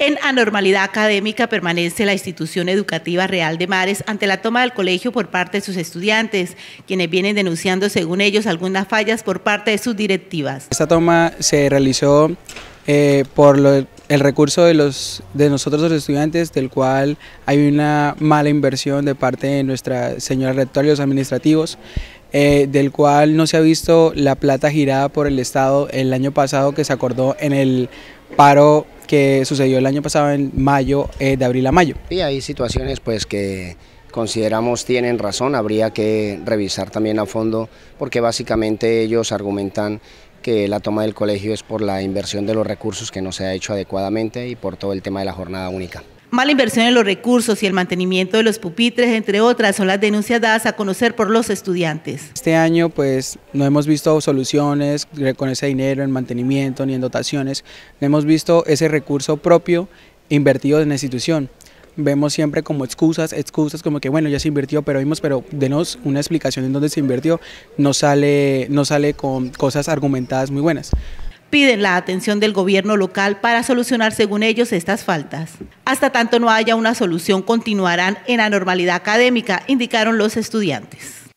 En anormalidad académica permanece la institución educativa Real de Mares ante la toma del colegio por parte de sus estudiantes, quienes vienen denunciando, según ellos, algunas fallas por parte de sus directivas. Esta toma se realizó eh, por el recurso de, los, de nosotros los estudiantes, del cual hay una mala inversión de parte de nuestra señora rectora y los administrativos, eh, del cual no se ha visto la plata girada por el Estado el año pasado que se acordó en el paro que sucedió el año pasado en mayo, eh, de abril a mayo. Y hay situaciones pues que consideramos tienen razón, habría que revisar también a fondo, porque básicamente ellos argumentan que la toma del colegio es por la inversión de los recursos que no se ha hecho adecuadamente y por todo el tema de la jornada única. Mala inversión en los recursos y el mantenimiento de los pupitres, entre otras, son las denuncias dadas a conocer por los estudiantes. Este año pues no hemos visto soluciones con ese dinero en mantenimiento ni en dotaciones, no hemos visto ese recurso propio invertido en la institución. Vemos siempre como excusas, excusas como que bueno, ya se invirtió, pero vimos, pero denos una explicación en dónde se invirtió, no sale, no sale con cosas argumentadas muy buenas piden la atención del gobierno local para solucionar según ellos estas faltas. Hasta tanto no haya una solución continuarán en la normalidad académica, indicaron los estudiantes.